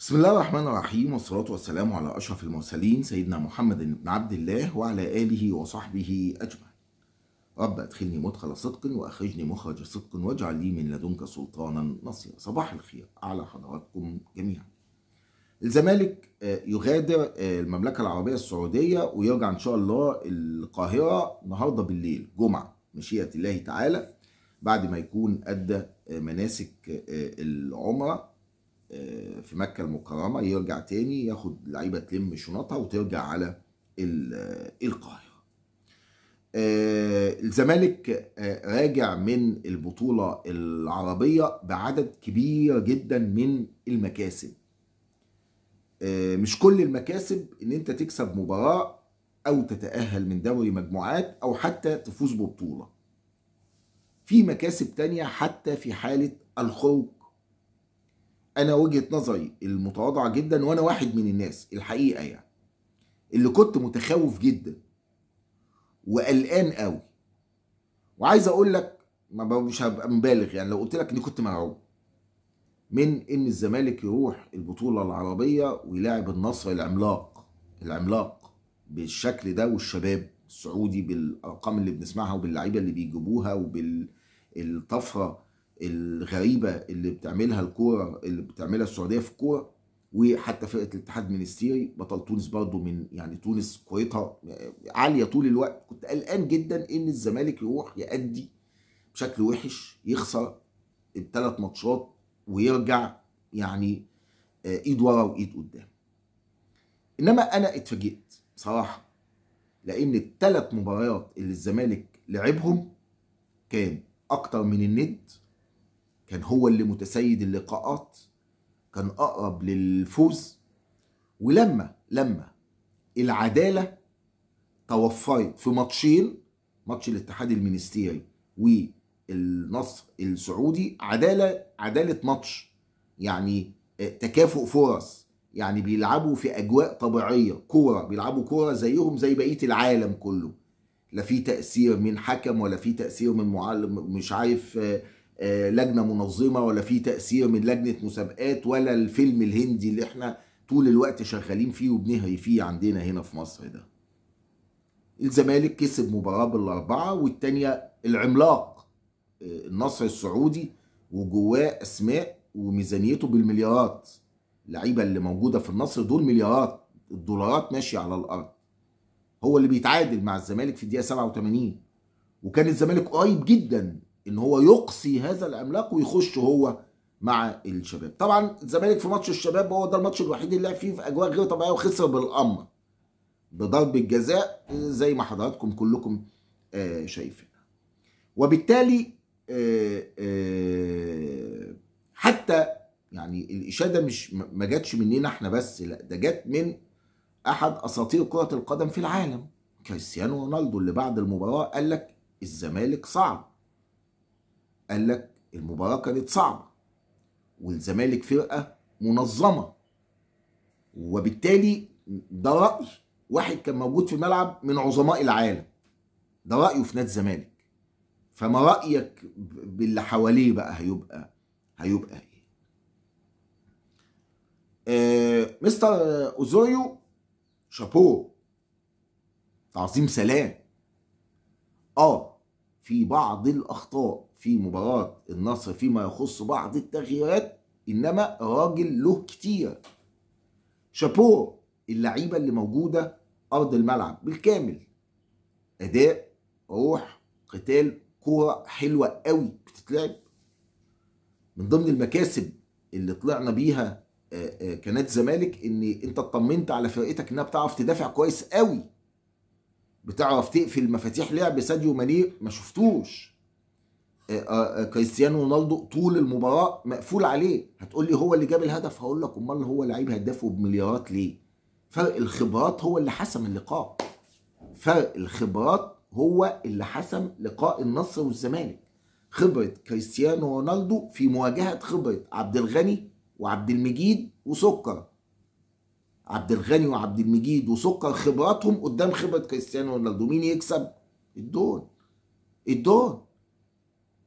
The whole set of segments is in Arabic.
بسم الله الرحمن الرحيم والصلاة والسلام على أشرف المرسلين سيدنا محمد بن عبد الله وعلى آله وصحبه أجمعين رب أدخلني مدخل صدق وأخرجني مخرج صدق واجعل لي من لدنك سلطانا نصيرا صباح الخير على حضراتكم جميعا الزمالك آه، يغادر آه، المملكة العربية السعودية ويرجع إن شاء الله القاهرة النهاردة بالليل جمعة مشيئة الله تعالى بعد ما يكون أدى آه، مناسك العمرة آه، في مكه المكرمه يرجع تاني ياخد لعيبه تلم شنطها وترجع على آه، القاهره آه، الزمالك راجع من البطوله العربيه بعدد كبير جدا من المكاسب مش كل المكاسب ان انت تكسب مباراه او تتاهل من دوري مجموعات او حتى تفوز ببطوله في مكاسب تانية حتى في حاله الخروج انا وجهه نظري المتواضعه جدا وانا واحد من الناس الحقيقه يعني اللي كنت متخوف جدا وقلقان قوي وعايز اقول لك مش هبقى مبالغ يعني لو قلت لك اني كنت مرعوب من ان الزمالك يروح البطوله العربيه ويلاعب النصر العملاق العملاق بالشكل ده والشباب السعودي بالارقام اللي بنسمعها وباللعيبه اللي بيجيبوها وبالطفره الغريبه اللي بتعملها الكوره اللي بتعملها السعوديه في الكوره وحتى فرقه الاتحاد المنستيري بطل تونس برضه من يعني تونس كورتها عاليه طول الوقت كنت قلقان جدا ان الزمالك يروح يأدي بشكل وحش يخسر الثلاث ماتشات ويرجع يعني آه، ايد ورا وايد قدام انما انا اتفاجئت بصراحه لان الثلاث مباريات اللي الزمالك لعبهم كان اكتر من الند كان هو اللي متسيد اللقاءات كان أقرب للفوز ولما لما العدالة توفرت في ماتشين ماتش الاتحاد المنستيري والنصر السعودي عدالة عدالة ماتش يعني تكافؤ فرص يعني بيلعبوا في أجواء طبيعية كورة بيلعبوا كورة زيهم زي بقية العالم كله لا في تأثير من حكم ولا في تأثير من معلم مش عارف آه، لجنه منظمه ولا في تاثير من لجنه مسابقات ولا الفيلم الهندي اللي احنا طول الوقت شغالين فيه وبنهري فيه عندنا هنا في مصر ده الزمالك كسب مباراه بالاربعه والثانيه العملاق آه، النصر السعودي وجواه اسماء وميزانيته بالمليارات اللعيبه اللي موجوده في النصر دول مليارات الدولارات ماشيه على الارض هو اللي بيتعادل مع الزمالك في الدقيقه 87 وكان الزمالك قريب جدا ان هو يقصي هذا العملاق ويخش هو مع الشباب طبعا الزمالك في ماتش الشباب هو ده الماتش الوحيد اللي لعب فيه في اجواء غير طبيعيه وخسر بالامر بضرب الجزاء زي ما حضراتكم كلكم آه شايفين وبالتالي آه آه حتى يعني الاشاده مش ما جاتش مننا احنا بس لا ده جت من احد اساطير كره القدم في العالم كريستيانو رونالدو اللي بعد المباراه قال لك الزمالك صعب قال لك المباراة كانت صعبة والزمالك فرقة منظمة وبالتالي ده رأي واحد كان موجود في الملعب من عظماء العالم ده رأيه في نادي الزمالك فما رأيك باللي حواليه بقى هيبقى هيبقى ايه آه مستر اوزوريو شابوه تعظيم سلام اه في بعض الأخطاء في مباراة النصر فيما يخص بعض التغييرات إنما الراجل له كتير شابوه اللعيبة اللي موجودة أرض الملعب بالكامل أداء روح قتال كورة حلوة قوي بتتلعب من ضمن المكاسب اللي طلعنا بيها آه، آه، كنادي زمالك إن أنت اطمنت على فرقتك إنها بتعرف تدافع كويس قوي بتعرف تقفل مفاتيح لعب ساديو ماني ما شفتوش آه، آه، آه، كريستيانو رونالدو طول المباراه مقفول عليه هتقول لي هو اللي جاب الهدف هقول لك امال هو لعيب هدافه بمليارات ليه فرق الخبرات هو اللي حسم اللقاء فرق الخبرات هو اللي حسم لقاء النصر والزمالك خبره كريستيانو رونالدو في مواجهه خبره عبد الغني وعبد المجيد وسكر عبد الغني وعبد المجيد وسكر خبراتهم قدام خبره كريستيانو رونالدو مين يكسب؟ الدور الدور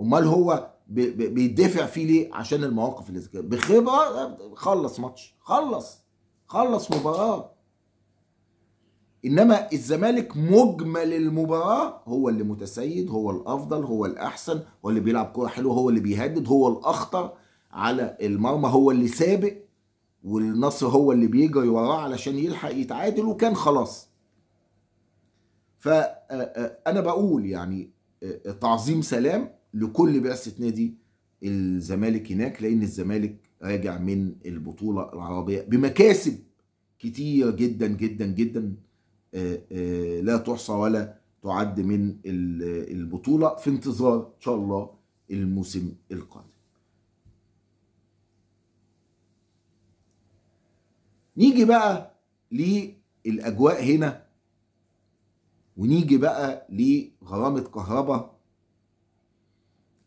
امال هو بيدافع فيه ليه؟ عشان المواقف اللي ذكرها بخبره خلص ماتش خلص خلص مباراه انما الزمالك مجمل المباراه هو اللي متسيد هو الافضل هو الاحسن هو اللي بيلعب كوره حلوه هو اللي بيهدد هو الاخطر على المرمى هو اللي سابق والنصر هو اللي بيجري وراه علشان يلحق يتعادل وكان خلاص فأنا آه، آه، بقول يعني آه، تعظيم سلام لكل بعثة نادي الزمالك هناك لأن الزمالك راجع من البطولة العربية بمكاسب كتير جدا جدا جدا لا تحصى ولا تعد من البطولة في انتظار إن شاء الله الموسم القادم نيجي بقى للأجواء هنا ونيجي بقى لغرامة كهرباء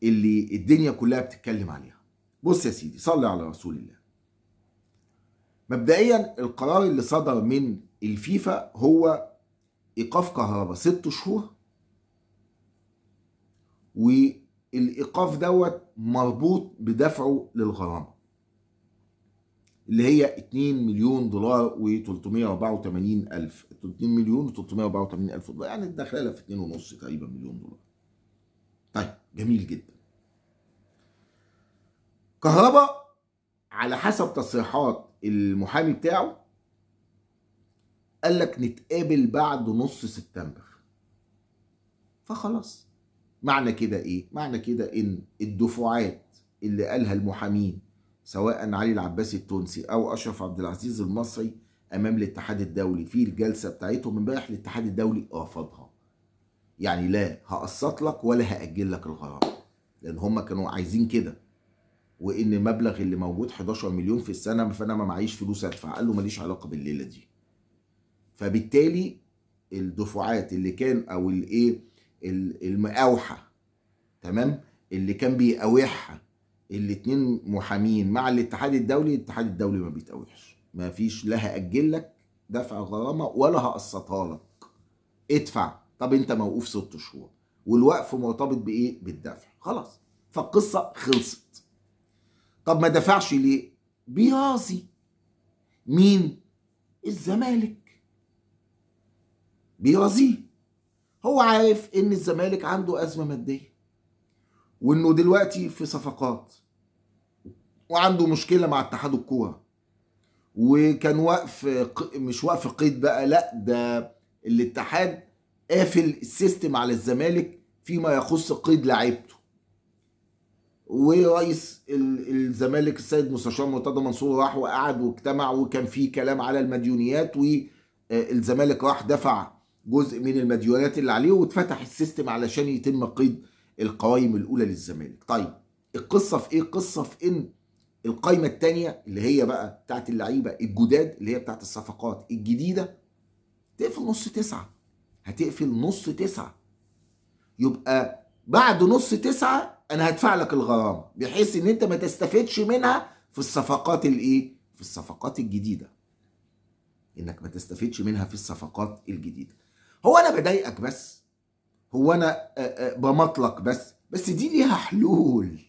اللي الدنيا كلها بتتكلم عليها بص يا سيدي صلي على رسول الله مبدئيا القرار اللي صدر من الفيفا هو ايقاف كهرباء ست شهور والايقاف دوت مربوط بدفعه للغرامه اللي هي 2 مليون دولار و384 الف 2 مليون و384 الف دولار يعني دخلها في 2.5 تقريبا مليون دولار طيب جميل جدا كهرباء على حسب تصريحات المحامي بتاعه قال لك نتقابل بعد نص سبتمبر فخلاص معنى كده ايه معنى كده ان الدفعات اللي قالها المحامين سواء علي العباسي التونسي او اشرف عبد العزيز المصري امام الاتحاد الدولي في الجلسه بتاعتهم امبارح الاتحاد الدولي رفضها يعني لا هقسط لك ولا هاجل لك الغرامه لان هم كانوا عايزين كده وان المبلغ اللي موجود 11 مليون في السنه فانا ما معيش فلوس ادفع قال له ماليش علاقه بالليله دي فبالتالي الدفعات اللي كان او الايه المقاوحه تمام اللي كان بيقاوحها الاثنين محامين مع الاتحاد الدولي الاتحاد الدولي ما بيتقوحش ما فيش لا هاجل لك دفع غرامه ولا هقسطها لك ادفع طب انت موقوف ست شهور والوقف مرتبط بايه بالدفع خلاص فالقصه خلصت طب ما دفعش ليه بيراضي مين الزمالك بيراضيه هو عارف ان الزمالك عنده ازمه ماديه وانه دلوقتي في صفقات وعنده مشكله مع اتحاد الكوره وكان واقف مش واقف قيد بقى لا ده الاتحاد قافل السيستم على الزمالك فيما يخص قيد لعيبته ورئيس الزمالك السيد مستشار مرتضى منصور راح وقعد واجتمع وكان في كلام على المديونيات والزمالك آه، راح دفع جزء من المديونات اللي عليه واتفتح السيستم علشان يتم قيد القوائم الاولى للزمالك طيب القصه في ايه القصه في ان القايمه الثانيه اللي هي بقى بتاعت اللعيبه الجداد اللي هي بتاعت الصفقات الجديده تقفل نص تسعه هتقفل نص تسعه يبقى بعد نص تسعه انا هدفع لك الغرامه بحيث ان انت ما تستفدش منها في الصفقات الايه في الصفقات الجديده انك ما تستفدش منها في الصفقات الجديده هو انا بضايقك بس هو انا آه، آه، بمطلق بس بس دي ليها حلول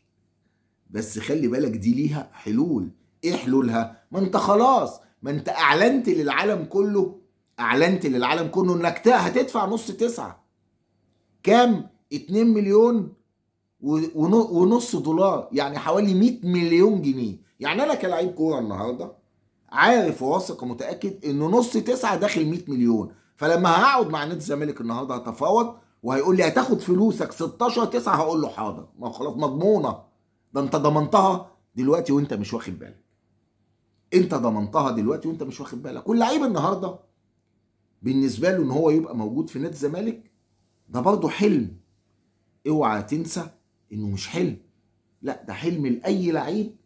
بس خلي بالك دي ليها حلول ايه حلولها ما انت خلاص ما انت اعلنت للعالم كله اعلنت للعالم كله انك هتدفع نص تسعة كام 2 مليون ونص دولار يعني حوالي 100 مليون جنيه يعني انا كلاعب كوره النهارده عارف وواثق ومتاكد ان نص تسعة داخل 100 مليون فلما هقعد مع نادي الزمالك النهارده هتفاوض وهيقول لي هتاخد فلوسك 16 9 هقول له حاضر ما خلاص مضمونه ده انت ضمنتها دلوقتي وانت مش واخد بالك انت ضمنتها دلوقتي وانت مش واخد بالك واللعيب النهارده بالنسبه له ان هو يبقى موجود في نادي الزمالك ده برضه حلم اوعى تنسى انه مش حلم لا ده حلم لاي لعيب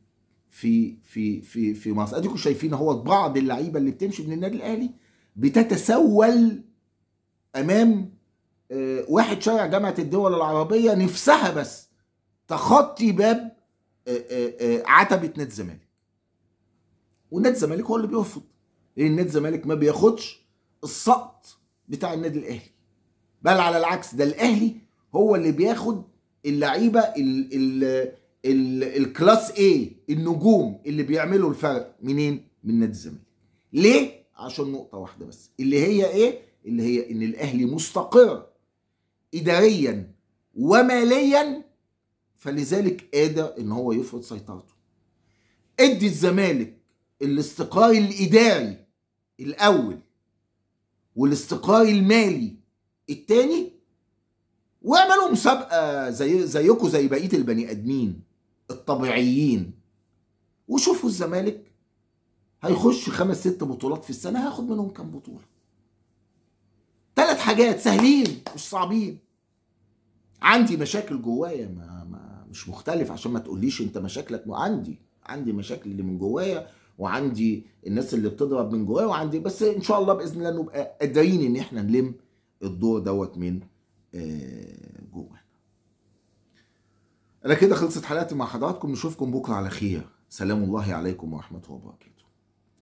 في في في في مصر اديكم شايفين اهو بعض اللعيبه اللي بتمشي من النادي الاهلي بتتسول امام آه، واحد شارع جامعه الدول العربيه نفسها بس تخطي باب آه، آه، عتبه نادي الزمالك ونادي الزمالك هو اللي بيرفض لان نادي الزمالك ما بياخدش السقط بتاع النادي الاهلي بل على العكس ده الاهلي هو اللي بياخد اللعيبه الكلاس A النجوم اللي بيعملوا الفرق منين من نادي الزمالك ليه عشان نقطه واحده بس اللي هي ايه اللي هي ان الاهلي مستقر اداريا وماليا فلذلك قادر ان هو يفرض سيطرته ادي الزمالك الاستقرار الاداري الاول والاستقرار المالي الثاني واعملوا مسابقه زي زيكم زي بقيه البني ادمين الطبيعيين وشوفوا الزمالك هيخش خمس ست بطولات في السنه هياخد منهم كام بطوله ثلاث حاجات سهلين مش صعبين عندي مشاكل جوايا ما, ما مش مختلف عشان ما تقوليش انت مشاكلك ما عندي عندي مشاكل اللي من جوايا وعندي الناس اللي بتضرب من جوايا وعندي بس ان شاء الله باذن الله نبقى قادرين ان احنا نلم الدور دوت من آه، جوانا انا كده خلصت حلقتي مع حضراتكم نشوفكم بكره على خير سلام الله عليكم ورحمه الله وبركاته